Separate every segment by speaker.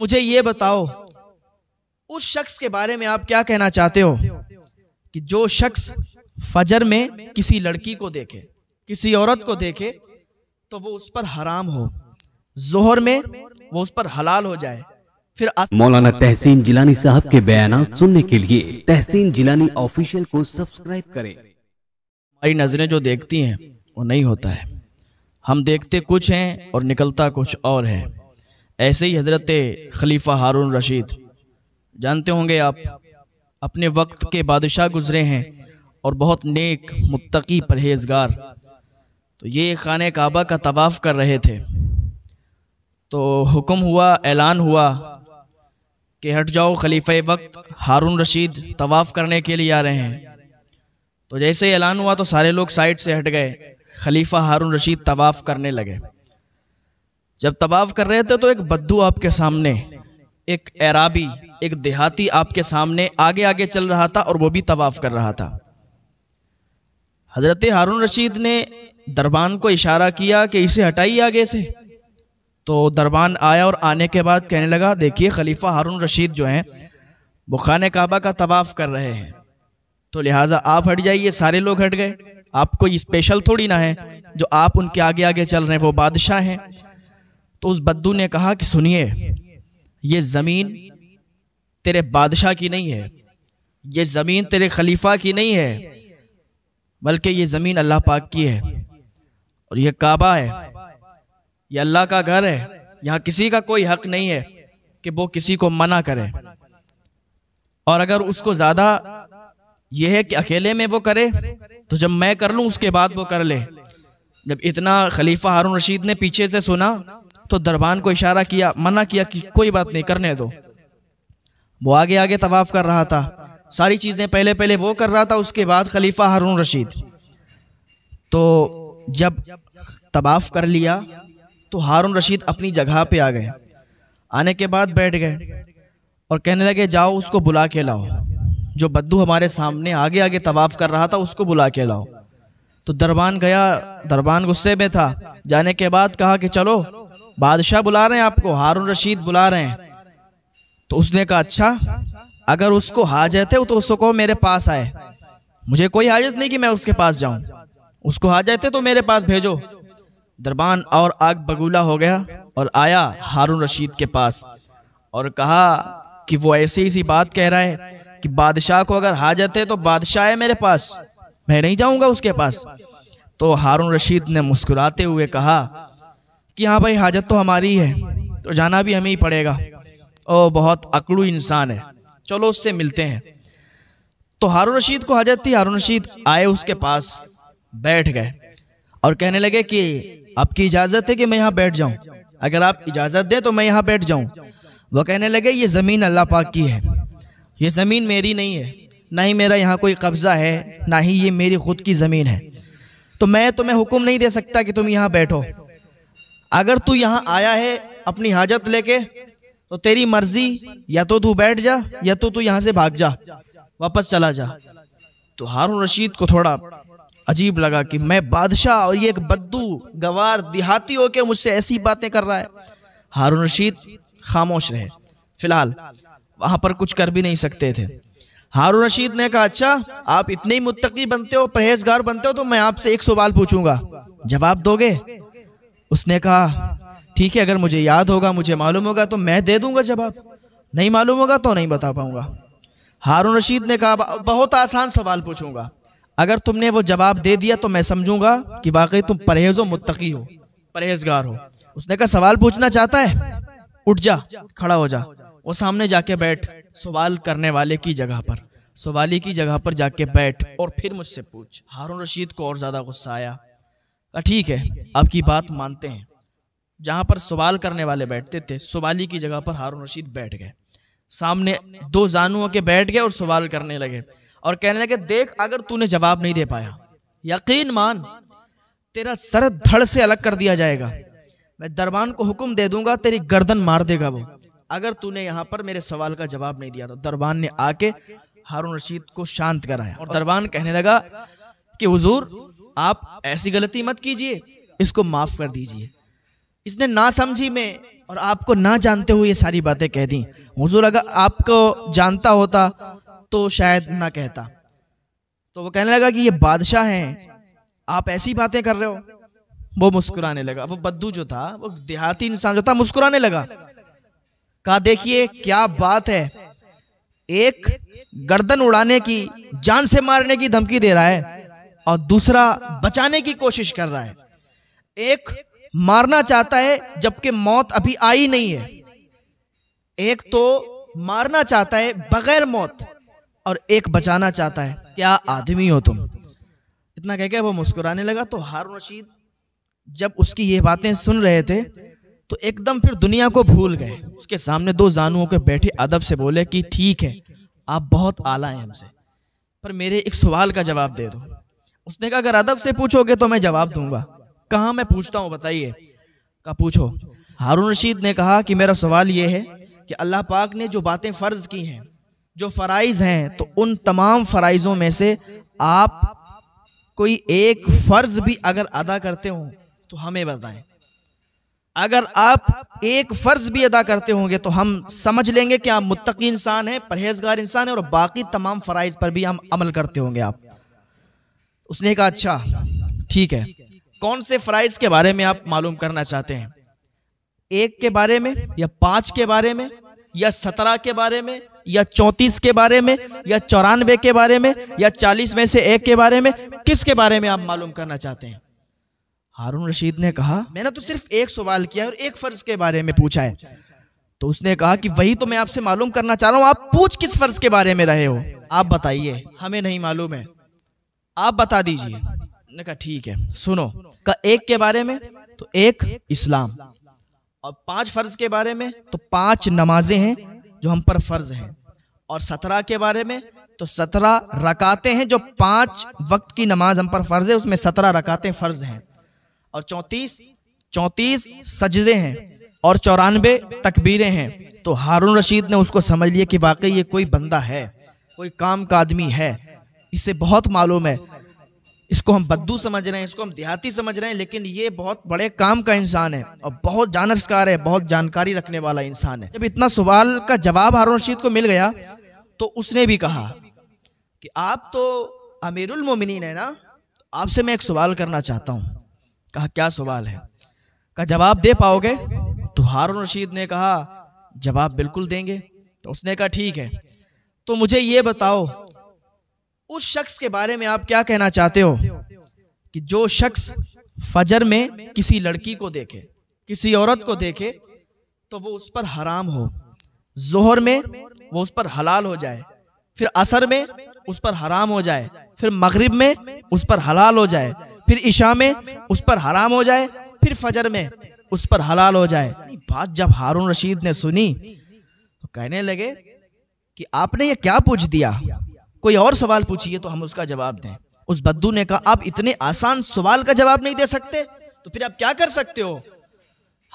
Speaker 1: मुझे ये बताओ उस शख्स के बारे में आप क्या कहना चाहते हो कि जो शख्स फजर में किसी लड़की को देखे किसी औरत को देखे तो वो उस पर हराम हो जोहर में वो उस पर हलाल हो जाए फिर मौलाना तहसीन जिलानी साहब के बयान सुनने के लिए तहसीन जिलानी ऑफिशियल को सब्सक्राइब करें हमारी नज़रें जो देखती हैं वो नहीं होता है हम देखते कुछ हैं और निकलता कुछ और है ऐसे ही हज़रत खलीफा हारून रशीद जानते होंगे आप अपने वक्त के बादशाह गुजरे हैं और बहुत नेक मुत्तकी परहेजगार तो ये खान काबा का तवाफ़ कर रहे थे तो हुक्म हुआ ऐलान हुआ कि हट जाओ खलीफे वक्त हारून रशीद तवाफ़ करने के लिए आ रहे हैं तो जैसे ऐलान हुआ तो सारे लोग साइड से हट गए खलीफा हारून रशीद तवाफ़ करने लगे जब तवाफ कर रहे थे तो एक बद्दू आपके सामने एक एराबी एक देहाती आपके सामने आगे आगे चल रहा था और वो भी तवाफ कर रहा था हजरत हारून रशीद ने दरबान को इशारा किया कि इसे हटाइए आगे से तो दरबान आया और आने के बाद कहने लगा देखिए खलीफा हारून रशीद जो हैं वो खान काबा का तवाफ़ कर रहे हैं तो लिहाजा आप हट जाइए सारे लोग हट गए आपको स्पेशल थोड़ी ना है जो आप उनके आगे आगे चल रहे हैं वो बादशाह हैं तो उस बद्दू ने कहा कि सुनिए ये ज़मीन तेरे बादशाह की नहीं है ये ज़मीन तेरे खलीफा की नहीं है बल्कि ये ज़मीन अल्लाह पाक की है और ये काबा है ये अल्लाह का घर है यहाँ किसी का कोई हक नहीं है कि वो किसी को मना करे और अगर उसको ज़्यादा यह है कि अकेले में वो करे तो जब मैं कर लूँ उसके बाद वो कर ले जब इतना खलीफा हारून रशीद ने पीछे से सुना तो दरबान को इशारा किया मना किया कि कोई बात नहीं करने दो वो आगे आगे तवाफ़ कर रहा था सारी चीज़ें पहले पहले वो कर रहा था उसके बाद खलीफा हारून रशीद तो जब तवाफ़ कर लिया तो हारून रशीद अपनी जगह पे आ गए आने के बाद बैठ गए और कहने लगे जाओ उसको बुला के लाओ जो बद्दू हमारे सामने आगे आगे तवाफ़ कर रहा था उसको बुला के लाओ तो दरबान गया दरबान गुस्से में था जाने के बाद कहा कि चलो बादशाह बुला रहे हैं आपको हारून रशीद बुला रहे हैं तो उसने कहा अच्छा अगर उसको हाजत है तो उसको मेरे पास आए मुझे कोई हाजत नहीं कि मैं उसके पास जाऊं उसको हाजत है तो मेरे पास भेजो दरबान और आग बगूला हो गया और आया हारून रशीद के पास और कहा कि वो ऐसी ऐसी सी बात कह रहा है कि बादशाह को अगर हाजत है तो बादशाह है मेरे पास मैं नहीं जाऊंगा उसके पास तो हारून रशीद ने मुस्कुराते हुए कहा कि हाँ भाई हाजत तो हमारी है तो जाना भी हमें ही पड़ेगा ओ बहुत अकड़ू इंसान है चलो उससे मिलते हैं तो हारून रशीद को हाजत थी हारून रशीद आए उसके पास बैठ गए और कहने लगे कि आपकी इजाज़त है कि मैं यहाँ बैठ जाऊँ अगर आप इजाज़त दें तो मैं यहाँ बैठ जाऊँ वह कहने लगे ये ज़मीन अल्लाह पाक की है ये ज़मीन मेरी नहीं है ना ही मेरा यहाँ कोई कब्ज़ा है ना ही ये मेरी ख़ुद की ज़मीन है तो मैं तुम्हें हुक्म नहीं दे सकता कि तुम यहाँ बैठो अगर तू यहाँ आया है अपनी हाजत लेके तो तेरी मर्जी या तो तू बैठ जा या तो तू यहाँ से भाग जा वापस चला जा तो हारून रशीद को थोड़ा अजीब लगा कि मैं बादशाह और ये एक बद्दू गवार देहाती हो मुझसे ऐसी बातें कर रहा है हारून रशीद खामोश रहे फिलहाल वहाँ पर कुछ कर भी नहीं सकते थे हारून रशीद ने कहा अच्छा आप इतने ही मुतकी बनते हो परहेजगार बनते हो तो मैं आपसे एक सवाल पूछूंगा जवाब दोगे उसने कहा ठीक है अगर मुझे याद होगा मुझे मालूम होगा तो मैं दे दूंगा जवाब नहीं मालूम होगा तो नहीं बता पाऊंगा हारून रशीद ने कहा बहुत आसान सवाल पूछूंगा अगर तुमने वो जवाब दे दिया तो मैं समझूंगा कि वाकई तुम परहेज़ मुत्तकी हो परहेजगार हो उसने कहा सवाल पूछना चाहता है उठ जा खड़ा हो जा वो सामने जाके बैठ सवाल करने वाले की जगह पर सवाली की जगह पर जाके बैठ और फिर मुझसे पूछ हारून रशीद को और ज़्यादा गुस्सा आया ठीक है आपकी बात मानते हैं जहाँ पर सवाल करने वाले बैठते थे सवाली की जगह पर हारून रशीद बैठ गए सामने दो जानू के बैठ गए और सवाल करने लगे और कहने लगे देख अगर तूने जवाब नहीं दे पाया यकीन मान तेरा सर धड़ से अलग कर दिया जाएगा मैं दरबान को हुक्म दे दूंगा तेरी गर्दन मार देगा वो अगर तूने यहाँ पर मेरे सवाल का जवाब नहीं दिया तो दरबान ने आके हारून रशीद को शांत कराया और दरबान कहने लगा कि हुजूर आप ऐसी गलती मत कीजिए इसको माफ़ कर दीजिए इसने ना समझी में और आपको ना जानते हुए ये सारी बातें कह दी हुजूर अगर आपको जानता होता तो शायद ना कहता तो वो कहने लगा कि ये बादशाह हैं आप ऐसी बातें कर रहे हो वो मुस्कुराने लगा वो बद्दू जो था वो देहाती इंसान जो था मुस्कुराने लगा कहा देखिए क्या बात है एक गर्दन उड़ाने की जान से मारने की धमकी दे रहा है और दूसरा बचाने की कोशिश कर रहा है एक मारना चाहता है जबकि मौत अभी आई नहीं है एक तो मारना चाहता है बगैर मौत और एक बचाना चाहता है क्या आदमी हो तुम इतना कह के वो मुस्कुराने लगा तो हारून रशीद जब उसकी ये बातें सुन रहे थे तो एकदम फिर दुनिया को भूल गए उसके सामने दो जानुओं के बैठे अदब से बोले कि ठीक है आप बहुत आला हैं हमसे पर मेरे एक सवाल का जवाब दे दो उसने कहा अगर अदब से पूछोगे तो मैं जवाब दूंगा कहा मैं पूछता हूँ बताइए का पूछो हारून रशीद ने कहा कि मेरा सवाल ये है कि अल्लाह पाक ने जो बातें फ़र्ज की हैं जो फ़राइज़ हैं तो उन तमाम फ़राइज़ों में से आप कोई एक फ़र्ज़ भी अगर अदा करते हो तो हमें बताएं अगर आप एक फ़र्ज़ भी अदा करते होंगे तो हम समझ लेंगे कि आप मुतकी इंसान हैं परहेजगार इंसान हैं और बाकी तमाम फ़राइज़ पर भी हम अमल करते होंगे आप उसने कहा अच्छा ठीक है कौन से फ्राइज के बारे में आप मालूम करना चाहते हैं एक के बारे में या पांच के बारे में या सत्रह के बारे में या चौंतीस के बारे में या चौरानवे के बारे में या चालीस में से एक के बारे में किसके बारे में आप मालूम करना चाहते हैं हारून रशीद ने कहा मैंने तो सिर्फ एक सवाल किया और एक फ़र्ज के बारे में पूछा है तो उसने कहा कि वही तो मैं आपसे मालूम करना चाह रहा हूँ आप पूछ किस फ़र्ज के बारे में रहे हो आप बताइए हमें नहीं मालूम है आप बता दीजिए ने कहा ठीक है सुनो का एक के बारे में तो एक इस्लाम और पांच फर्ज के बारे में तो पांच नमाजें हैं जो हम पर फर्ज हैं और सत्रह के बारे में तो सत्रह रकाते हैं जो पांच वक्त की नमाज हम पर फर्ज है उसमें सत्रह रकाते फर्ज हैं और चौंतीस चौंतीस सजदे हैं और चौरानबे तकबीरें हैं तो हारून रशीद ने उसको समझ लिया कि वाकई ये कोई बंदा है कोई काम का आदमी है इसे बहुत मालूम है इसको हम बद्दू समझ रहे हैं इसको हम देहाती समझ रहे हैं लेकिन ये बहुत बड़े काम का इंसान है और बहुत जानसकार है बहुत जानकारी रखने वाला इंसान है जब इतना सवाल का जवाब हारून रशीद को मिल गया तो उसने भी कहा कि आप तो अमीरुल मोमिनीन है ना आपसे मैं एक सवाल करना चाहता हूँ कहा क्या सवाल है कहा जवाब दे पाओगे तो हारून रशीद ने कहा जवाब बिल्कुल देंगे तो उसने कहा ठीक है तो मुझे ये बताओ उस शख्स के बारे में आप क्या कहना चाहते हो कि जो शख्स फजर में किसी लड़की को देखे किसी औरत को देखे तो वो उस पर हराम हो जोहर में वो उस पर हलाल हो जाए फिर असर में उस पर हराम हो जाए फिर मगरिब में उस पर हलाल हो जाए फिर ईशा में उस पर हराम हो जाए फिर फजर में उस पर हलाल हो जाए बात जब हारून रशीद ने सुनी तो कहने लगे कि आपने ये क्या पूछ दिया कोई और सवाल पूछिए तो हम उसका जवाब दें उस बद्दू ने कहा आप इतने आसान सवाल का जवाब नहीं दे सकते तो फिर आप क्या कर सकते हो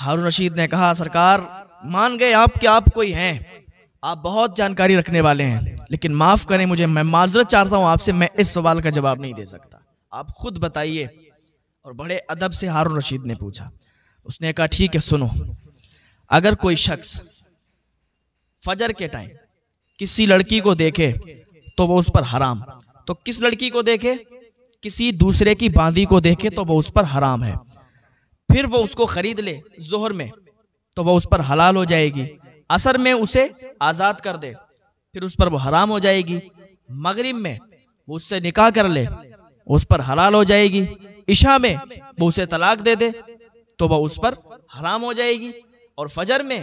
Speaker 1: हारून रशीद ने कहा सरकार मान गए आप कि आप कोई हैं आप बहुत जानकारी रखने वाले हैं लेकिन माफ़ करें मुझे मैं माजरत चाहता हूं आपसे मैं इस सवाल का जवाब नहीं दे सकता आप खुद बताइए और बड़े अदब से हारून रशीद ने पूछा उसने कहा ठीक है सुनो अगर कोई शख्स फजर के टाइम किसी लड़की को देखे तो वह उस पर हराम तो किस लड़की को देखे किसी दूसरे की बांदी को देखे तो वह उस पर हराम है फिर वो उसको ख़रीद ले जोहर में तो वह उस पर हलाल हो जाएगी असर में उसे आज़ाद कर दे फिर उस पर वो हराम हो जाएगी मगरिब में वो उससे निकाह कर ले उस पर हलाल हो जाएगी ईशा में वो उसे तलाक दे दे तो वह उस पर हराम हो जाएगी और फजर में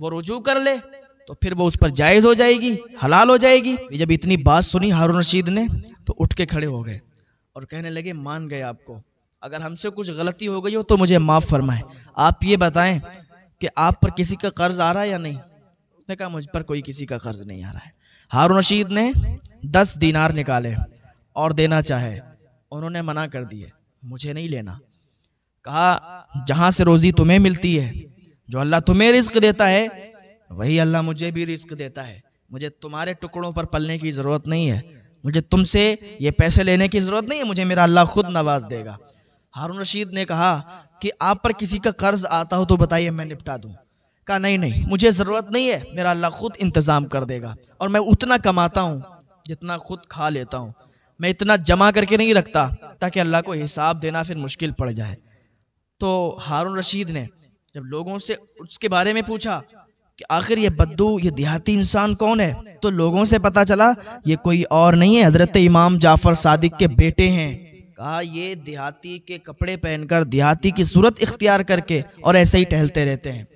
Speaker 1: वो रुजू कर ले तो फिर वो उस पर जायज़ हो जाएगी हलाल हो जाएगी जब इतनी बात सुनी हारून रशीद ने तो उठ के खड़े हो गए और कहने लगे मान गए आपको अगर हमसे कुछ गलती हो गई हो तो मुझे माफ़ फरमाएं आप ये बताएं कि आप पर किसी का कर्ज़ आ रहा है या नहीं उसने कहा मुझ पर कोई किसी का कर्ज़ नहीं आ रहा है हारून रशीद ने दस दीनार निकाले और देना चाहे उन्होंने मना कर दिए मुझे नहीं लेना कहा जहाँ से रोज़ी तुम्हें मिलती है जो अल्लाह तुम्हें रिस्क देता है वही अल्लाह मुझे भी रिस्क देता है मुझे तुम्हारे टुकड़ों पर पलने की ज़रूरत नहीं है मुझे तुमसे ये पैसे लेने की ज़रूरत नहीं है मुझे मेरा अल्लाह खुद नवाज देगा हारून रशीद ने कहा कि आप पर किसी का कर्ज़ आता हो तो बताइए मैं निपटा दूँ कहा नहीं नहीं मुझे ज़रूरत नहीं है मेरा अल्लाह खुद इंतज़ाम कर देगा और मैं उतना कमाता हूँ जितना खुद खा लेता हूँ मैं इतना जमा करके नहीं रखता ताकि अल्लाह को हिसाब देना फिर मुश्किल पड़ जाए तो हारून रशीद ने जब लोगों से उसके बारे में पूछा कि आखिर ये बद्दू ये देहाती इंसान कौन है तो लोगों से पता चला ये कोई और नहीं है हज़रत इमाम जाफ़र सादिक के बेटे हैं कहा ये देहाती के कपड़े पहनकर देहाती की सूरत इख्तियार करके और ऐसे ही टहलते रहते हैं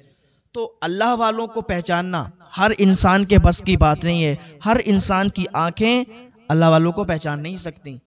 Speaker 1: तो अल्लाह वालों को पहचानना हर इंसान के बस की बात नहीं है हर इंसान की आँखें अल्लाह वालों को पहचान नहीं सकती